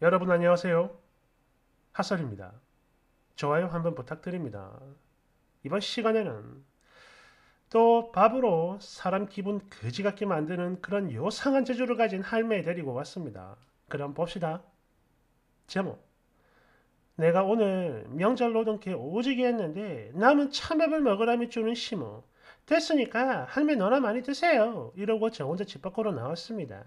여러분 안녕하세요. 하설입니다. 좋아요 한번 부탁드립니다. 이번 시간에는 또 밥으로 사람 기분 거지 같게 만드는 그런 요상한 재주를 가진 할매 데리고 왔습니다. 그럼 봅시다. 제목 내가 오늘 명절 노동께 오지게 했는데 남은 참외을 먹으라며 주는 심어 됐으니까 할매 너나 많이 드세요 이러고 저 혼자 집 밖으로 나왔습니다.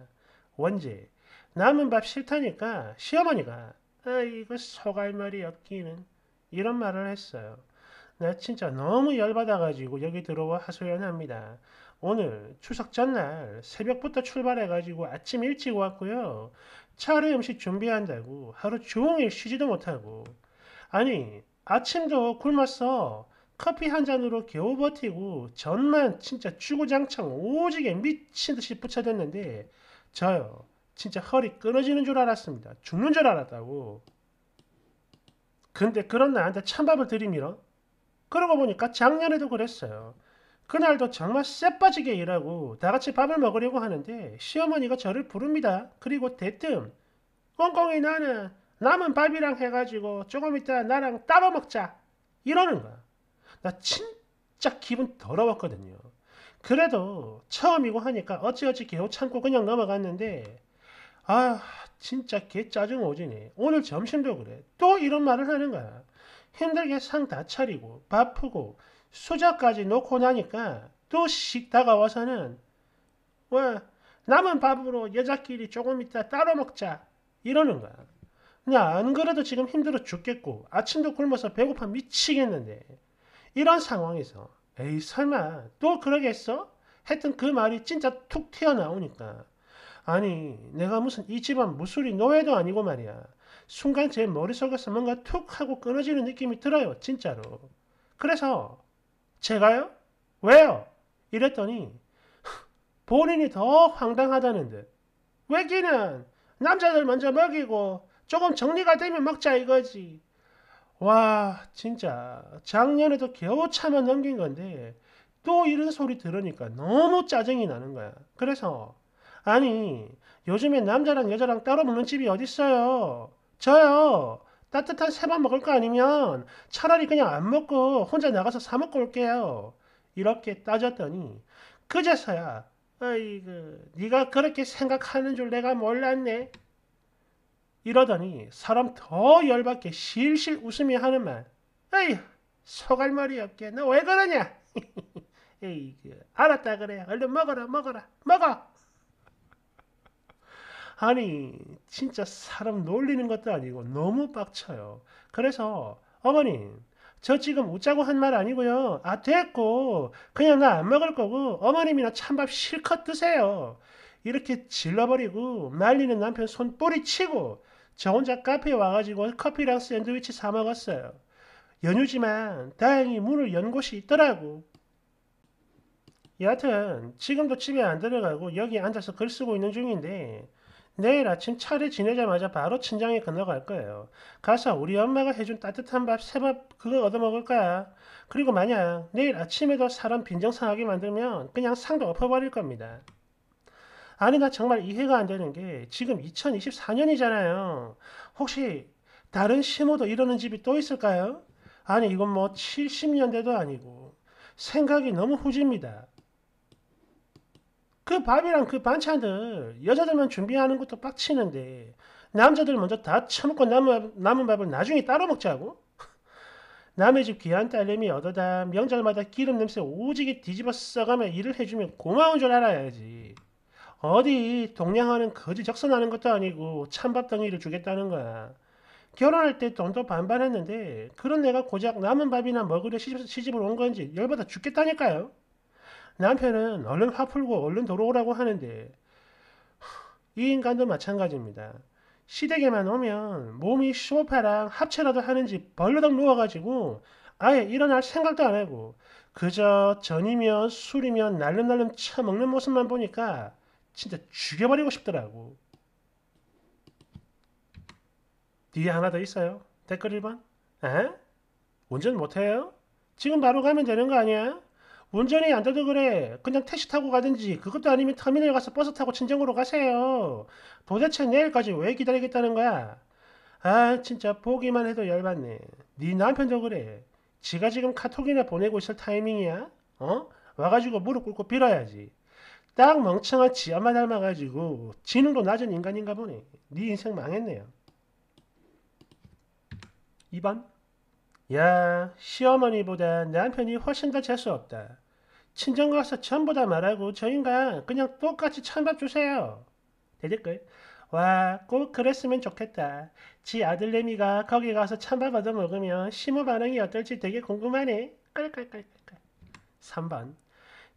원제 남은 밥 싫다니까 시어머니가 아 이거 소갈머리 엮기는 이런 말을 했어요. 나 진짜 너무 열받아가지고 여기 들어와 하소연합니다. 오늘 추석 전날 새벽부터 출발해가지고 아침 일찍 왔고요. 차례 음식 준비한다고 하루 종일 쉬지도 못하고 아니 아침도 굶었어. 커피 한 잔으로 겨우 버티고 전만 진짜 주구장창 오지게 미친 듯이 붙여댔는데 저요 진짜 허리 끊어지는 줄 알았습니다. 죽는 줄 알았다고. 근데 그런 나한테 찬밥을 들이밀어? 그러고 보니까 작년에도 그랬어요. 그날도 정말 쎄빠지게 일하고 다같이 밥을 먹으려고 하는데 시어머니가 저를 부릅니다. 그리고 대뜸 꽁꽁이 나는 남은 밥이랑 해가지고 조금 있다 나랑 따로 먹자 이러는 거야. 나 진짜 기분 더러웠거든요. 그래도 처음이고 하니까 어찌어찌 겨우 참고 그냥 넘어갔는데 아 진짜 개 짜증 오지니 오늘 점심도 그래 또 이런 말을 하는 거야 힘들게 상 다 차리고 바쁘고 수저까지 놓고 나니까 또 식다가 와서는 왜 남은 밥으로 여자끼리 조금 있다 따로 먹자 이러는 거야 나안 그래도 지금 힘들어 죽겠고 아침도 굶어서 배고파 미치겠는데 이런 상황에서 에이 설마 또 그러겠어? 하여튼 그 말이 진짜 툭 튀어나오니까 아니 내가 무슨 이 집안 무술이 노예도 아니고 말이야. 순간 제 머릿속에서 뭔가 툭 하고 끊어지는 느낌이 들어요. 진짜로. 그래서 제가요? 왜요? 이랬더니 본인이 더 황당하다는 듯. 왜기는 남자들 먼저 먹이고 조금 정리가 되면 먹자 이거지. 와 진짜 작년에도 겨우 참아 넘긴 건데 또 이런 소리 들으니까 너무 짜증이 나는 거야. 그래서 아니 요즘엔 남자랑 여자랑 따로 먹는 집이 어딨어요. 저요. 따뜻한 새밥 먹을 거 아니면 차라리 그냥 안 먹고 혼자 나가서 사 먹고 올게요. 이렇게 따졌더니 그제서야 아이고 네가 그렇게 생각하는 줄 내가 몰랐네. 이러더니 사람 더 열받게 실실 웃으며 하는 말. 에이 속갈 말이 없게 너 왜 그러냐? 에이 알았다 그래 얼른 먹어라 먹어라 먹어. 아니 진짜 사람 놀리는 것도 아니고 너무 빡쳐요. 그래서 어머님 저 지금 웃자고 한 말 아니고요. 아 됐고 그냥 나 안 먹을 거고 어머님이나 찬밥 실컷 드세요. 이렇게 질러버리고 말리는 남편 손 뿌리치고 저 혼자 카페에 와가지고 커피랑 샌드위치 사 먹었어요. 연휴지만 다행히 문을 연 곳이 있더라고. 여하튼 지금도 집에 안 들어가고 여기 앉아서 글 쓰고 있는 중인데 내일 아침 차례 지내자마자 바로 친정에 건너갈 거예요. 가서 우리 엄마가 해준 따뜻한 밥, 새밥 그거 얻어먹을 거야. 그리고 만약 내일 아침에도 사람 빈정상하게 만들면 그냥 상도 엎어버릴 겁니다. 아니 나 정말 이해가 안 되는 게 지금 2024년이잖아요. 혹시 다른 시모도 이러는 집이 또 있을까요? 아니 이건 뭐 70년대도 아니고 생각이 너무 후집니다. 그 밥이랑 그 반찬들 여자들만 준비하는 것도 빡치는데 남자들 먼저 다 처먹고 남은, 남은 밥을 나중에 따로 먹자고? 남의 집 귀한 딸내미 얻어다 명절마다 기름 냄새 오지게 뒤집어 써가며 일을 해주면 고마운 줄 알아야지. 어디 동냥하는 거지 적선하는 것도 아니고 찬밥 덩이를 주겠다는 거야. 결혼할 때 돈도 반반했는데 그런 내가 고작 남은 밥이나 먹으려 시집, 시집을 온 건지 열받아 죽겠다니까요. 남편은 얼른 화 풀고 얼른 돌아오라고 하는데 이 인간도 마찬가지입니다. 시댁에만 오면 몸이 쇼파랑 합체라도 하는지 벌러덩 누워가지고 아예 일어날 생각도 안 하고 그저 전이며술이며 날름날름 처먹는 모습만 보니까 진짜 죽여버리고 싶더라고. 뒤에 하나 더 있어요. 댓글 1번. 에? 운전 못해요? 지금 바로 가면 되는 거 아니야? 운전이 안되도 그래. 그냥 택시 타고 가든지 그것도 아니면 터미널 가서 버스 타고 친정으로 가세요. 도대체 내일까지 왜 기다리겠다는 거야? 아 진짜 보기만 해도 열받네. 네 남편도 그래. 지가 지금 카톡이나 보내고 있을 타이밍이야? 어? 와가지고 무릎 꿇고 빌어야지. 딱 멍청한 지 엄마 닮아가지고 지능도 낮은 인간인가 보네. 네 인생 망했네요. 2번 야, 시어머니보다 남편이 훨씬 더 재수없다. 친정 가서 전부 다 말하고 저 인간 그냥 똑같이 찬밥 주세요. 대댓글. 와, 꼭 그랬으면 좋겠다. 지 아들내미가 거기 가서 찬밥 얻어 먹으면 시모 반응이 어떨지 되게 궁금하네. 깔깔깔깔깔. 3번.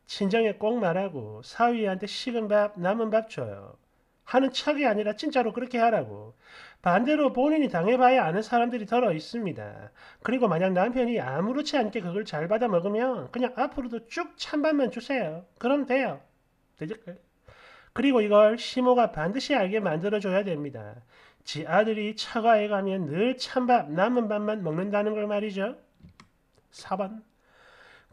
친정에 꼭 말하고 사위한테 식은 밥, 남은 밥 줘요. 하는 척이 아니라 진짜로 그렇게 하라고. 반대로 본인이 당해봐야 아는 사람들이 덜어 있습니다. 그리고 만약 남편이 아무렇지 않게 그걸 잘 받아 먹으면 그냥 앞으로도 쭉 찬밥만 주세요. 그럼 돼요. 되질 그리고 이걸 시모가 반드시 알게 만들어줘야 됩니다. 지 아들이 처가에 가면 늘 찬밥, 남은 밥만 먹는다는 걸 말이죠. 4번.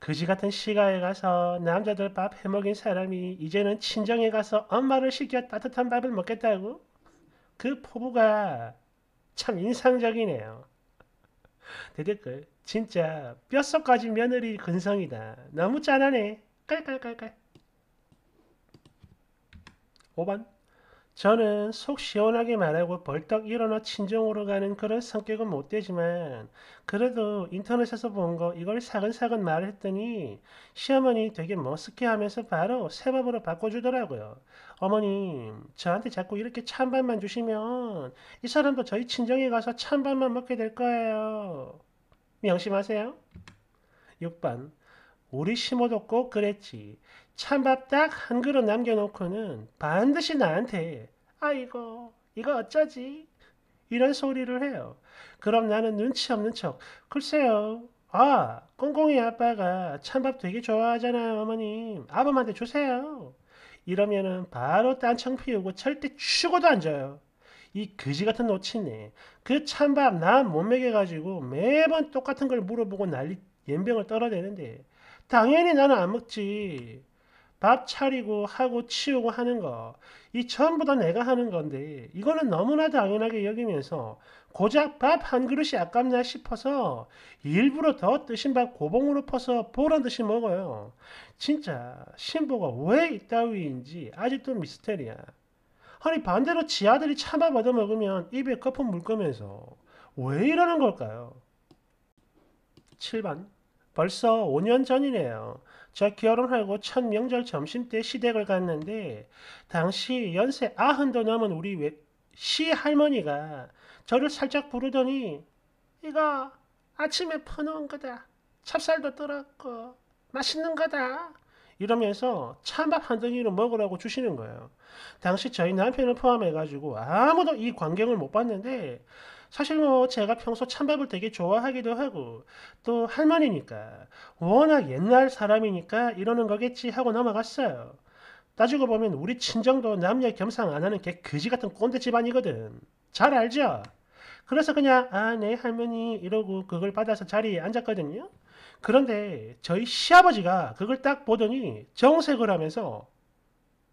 그지 같은 시가에 가서 남자들 밥 해먹인 사람이 이제는 친정에 가서 엄마를 시켜 따뜻한 밥을 먹겠다고? 그 포부가 참 인상적이네요. 대댓글 그 진짜 뼛속까지 며느리 근성이다. 너무 짠하네. 깔깔깔깔. 5번 저는 속 시원하게 말하고 벌떡 일어나 친정으로 가는 그런 성격은 못 되지만 그래도 인터넷에서 본 거 이걸 사근사근 말했더니 시어머니 되게 멋스케 하면서 바로 새밥으로 바꿔주더라고요. 어머님 저한테 자꾸 이렇게 찬밥만 주시면 이 사람도 저희 친정에 가서 찬밥만 먹게 될 거예요. 명심하세요. 6번 우리 심어도 꼭 그랬지. 찬밥 딱 한 그릇 남겨놓고는 반드시 나한테 아이고 이거 어쩌지 이런 소리를 해요. 그럼 나는 눈치 없는 척 글쎄요 아 꽁꽁이 아빠가 찬밥 되게 좋아하잖아요 어머님 아범한테 주세요 이러면은 바로 딴청 피우고 절대 죽어도 안 져요. 이 그지 같은 노친네 그 찬밥 난 못 먹여가지고 매번 똑같은 걸 물어보고 난리 연병을 떨어대는데 당연히 나는 안 먹지. 밥 차리고 하고 치우고 하는 거. 이 전부 다 내가 하는 건데 이거는 너무나 당연하게 여기면서 고작 밥 한 그릇이 아깝냐 싶어서 일부러 더 뜨신 밥 고봉으로 퍼서 보란 듯이 먹어요. 진짜 신부가왜 이따위인지 아직도 미스테리야. 아니 반대로 지 아들이 차마 받아 먹으면 입에 거품 물 거면서 왜 이러는 걸까요? 7번 벌써 5년 전이네요. 저 결혼하고 첫 명절 점심때 시댁을 갔는데 당시 연세 아흔도 넘은 우리 외, 시 할머니가 저를 살짝 부르더니 이거 아침에 퍼놓은 거다. 찹쌀도 떨었고 맛있는 거다. 이러면서 찬밥 한 덩이로 먹으라고 주시는 거예요. 당시 저희 남편을 포함해가지고 아무도 이 광경을 못 봤는데 사실 뭐 제가 평소 찬밥을 되게 좋아하기도 하고 또 할머니니까 워낙 옛날 사람이니까 이러는 거겠지 하고 넘어갔어요. 따지고 보면 우리 친정도 남녀 겸상 안 하는 개 그지 같은 꼰대 집안이거든. 잘 알죠? 그래서 그냥 아네 할머니 이러고 그걸 받아서 자리에 앉았거든요. 그런데 저희 시아버지가 그걸 딱 보더니 정색을 하면서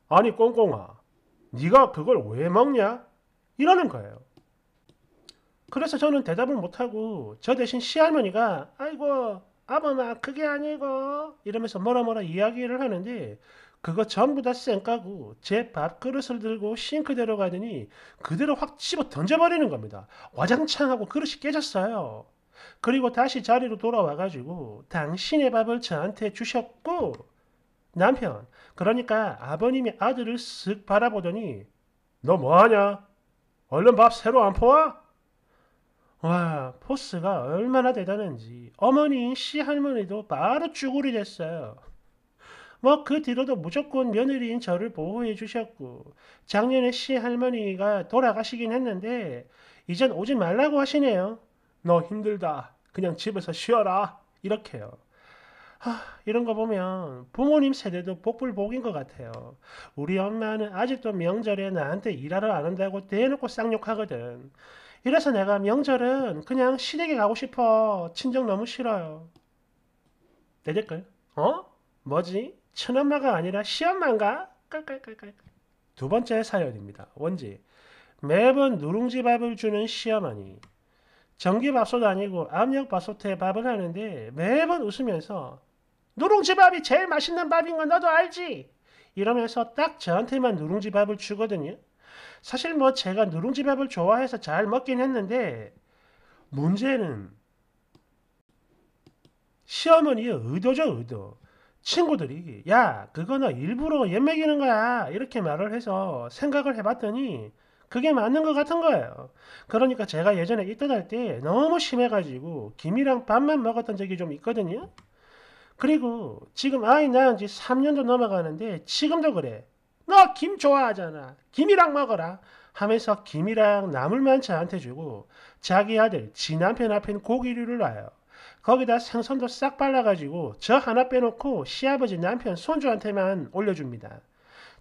아니 꽁꽁아 네가 그걸 왜 먹냐? 이러는 거예요. 그래서 저는 대답을 못하고 저 대신 시할머니가 아이고 아버나 그게 아니고 이러면서 뭐라 뭐라 이야기를 하는데 그거 전부 다 쌩까고 제 밥그릇을 들고 싱크대로 가더니 그대로 확 집어 던져버리는 겁니다. 와장창 하고 그릇이 깨졌어요. 그리고 다시 자리로 돌아와가지고 당신의 밥을 저한테 주셨고 남편 그러니까 아버님이 아들을 쓱 바라보더니 너 뭐하냐? 얼른 밥 새로 안 퍼와? 와, 포스가 얼마나 대단한지 어머니인 시 할머니도 바로 쭈구리 됐어요. 뭐 그 뒤로도 무조건 며느리인 저를 보호해 주셨고 작년에 시 할머니가 돌아가시긴 했는데 이젠 오지 말라고 하시네요. 너 힘들다. 그냥 집에서 쉬어라. 이렇게요. 하, 이런 거 보면 부모님 세대도 복불복인 것 같아요. 우리 엄마는 아직도 명절에 나한테 일하러 안 한다고 대놓고 쌍욕하거든. 이래서 내가 명절은 그냥 시댁에 가고 싶어. 친정 너무 싫어요. 내 댓글. 어? 뭐지? 친엄마가 아니라 시엄마인가? 깔깔깔깔. 두 번째 사연입니다. 원지. 매번 누룽지 밥을 주는 시어머니. 전기밥솥 아니고 압력밥솥에 밥을 하는데 매번 웃으면서 누룽지 밥이 제일 맛있는 밥인 건 너도 알지? 이러면서 딱 저한테만 누룽지 밥을 주거든요. 사실 뭐 제가 누룽지밥을 좋아해서 잘 먹긴 했는데 문제는 시어머니 의도죠 의 의도 친구들이 야 그거는 일부러 옛매기는 거야 이렇게 말을 해서 생각을 해봤더니 그게 맞는 것 같은 거예요. 그러니까 제가 예전에 입덧 할때 너무 심해가지고 김이랑 밥만 먹었던 적이 좀 있거든요. 그리고 지금 아이 낳은 지 3년도 넘어가는데 지금도 그래. 너김 좋아하잖아. 김이랑 먹어라. 하면서 김이랑 나물만 저한테 주고 자기 아들, 지 남편 앞엔 고기류를 놔요. 거기다 생선도 싹 발라가지고 저 하나 빼놓고 시아버지, 남편, 손주한테만 올려줍니다.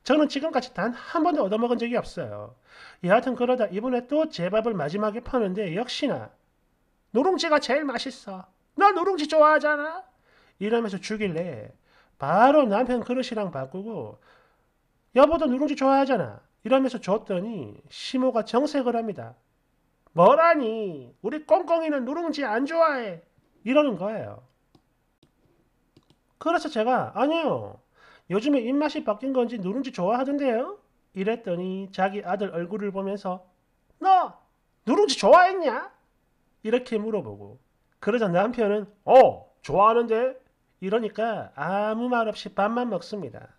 저는 지금까지 단 한 번도 얻어먹은 적이 없어요. 여하튼 그러다 이번에 또 제 밥을 마지막에 파는데 역시나 노룽지가 제일 맛있어. 나 노룽지 좋아하잖아. 이러면서 주길래 바로 남편 그릇이랑 바꾸고 여보도 누룽지 좋아하잖아. 이러면서 줬더니 시모가 정색을 합니다. 뭐라니 우리 꽁꽁이는 누룽지 안 좋아해 이러는 거예요. 그래서 제가 아니요 요즘에 입맛이 바뀐 건지 누룽지 좋아하던데요? 이랬더니 자기 아들 얼굴을 보면서 너 누룽지 좋아했냐? 이렇게 물어보고 그러자 남편은 어 좋아하는데 이러니까 아무 말 없이 밥만 먹습니다.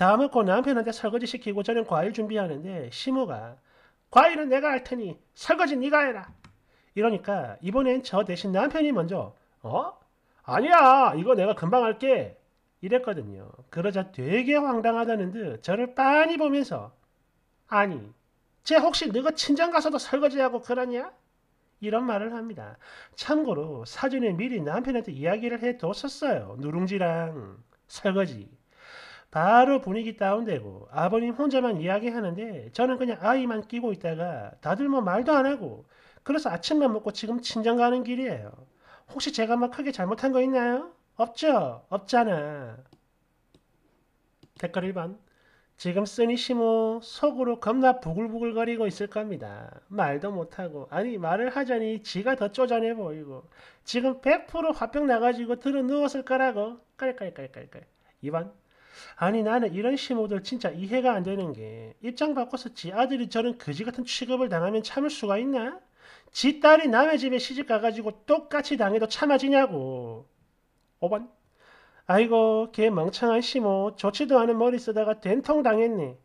다음은 곧 남편한테 설거지 시키고 저는 과일 준비하는데 시모가 과일은 내가 할 테니 설거지 네가 해라. 이러니까 이번엔 저 대신 남편이 먼저 어? 아니야 이거 내가 금방 할게 이랬거든요. 그러자 되게 황당하다는 듯 저를 빤히 보면서 아니 쟤 혹시 너가 친정 가서도 설거지하고 그러냐? 이런 말을 합니다. 참고로 사전에 미리 남편한테 이야기를 해뒀었어요. 누룽지랑 설거지. 바로 분위기 다운되고 아버님 혼자만 이야기하는데 저는 그냥 아이만 끼고 있다가 다들 뭐 말도 안 하고 그래서 아침만 먹고 지금 친정 가는 길이에요. 혹시 제가 막 크게 잘못한 거 있나요? 없죠? 없잖아. 댓글 1번 지금 쓰니시모 속으로 겁나 부글부글거리고 있을 겁니다. 말도 못하고 아니 말을 하자니 지가 더 쪼잔해 보이고 지금 100% 화병 나가지고 들어 누웠을 거라고 깔깔깔깔깔 2번 아니 나는 이런 시모들 진짜 이해가 안 되는 게 입장 바꿔서 지 아들이 저런 거지 같은 취급을 당하면 참을 수가 있나? 지 딸이 남의 집에 시집 가가지고 똑같이 당해도 참아지냐고. 5번 아이고 걔 멍청한 시모 좋지도 않은 머리 쓰다가 된통 당했네.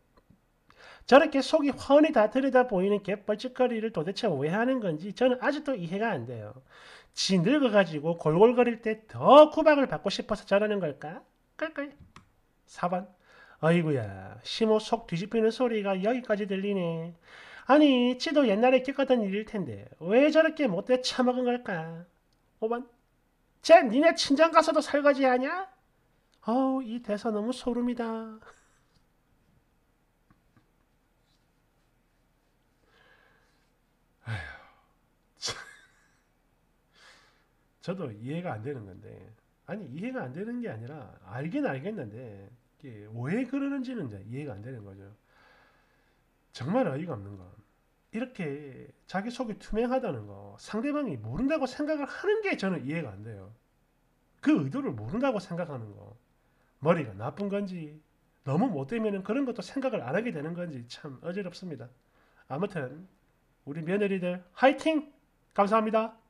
저렇게 속이 훤히 다 들여다 보이는 개뻘짓거리를 도대체 왜 하는 건지 저는 아직도 이해가 안 돼요. 지 늙어가지고 골골거릴 때 더 구박을 받고 싶어서 저러는 걸까? 끌끌. 4번 어이구야 심호 속 뒤집히는 소리가 여기까지 들리네. 아니 지도 옛날에 겪었던 일일 텐데 왜 저렇게 못돼 처먹은 걸까? 5번 쟤 니네 친정 가서도 설거지하냐? 어우 이 대사 너무 소름이다. 저도 이해가 안 되는 건데 아니 이해가 안 되는 게 아니라 알긴 알겠는데 이게 왜 그러는지는 이제 이해가 안 되는 거죠. 정말 어이가 없는 건 이렇게 자기 속이 투명하다는 거 상대방이 모른다고 생각을 하는 게 저는 이해가 안 돼요. 그 의도를 모른다고 생각하는 거 머리가 나쁜 건지 너무 못되면 그런 것도 생각을 안 하게 되는 건지 참 어지럽습니다. 아무튼 우리 며느리들 화이팅! 감사합니다.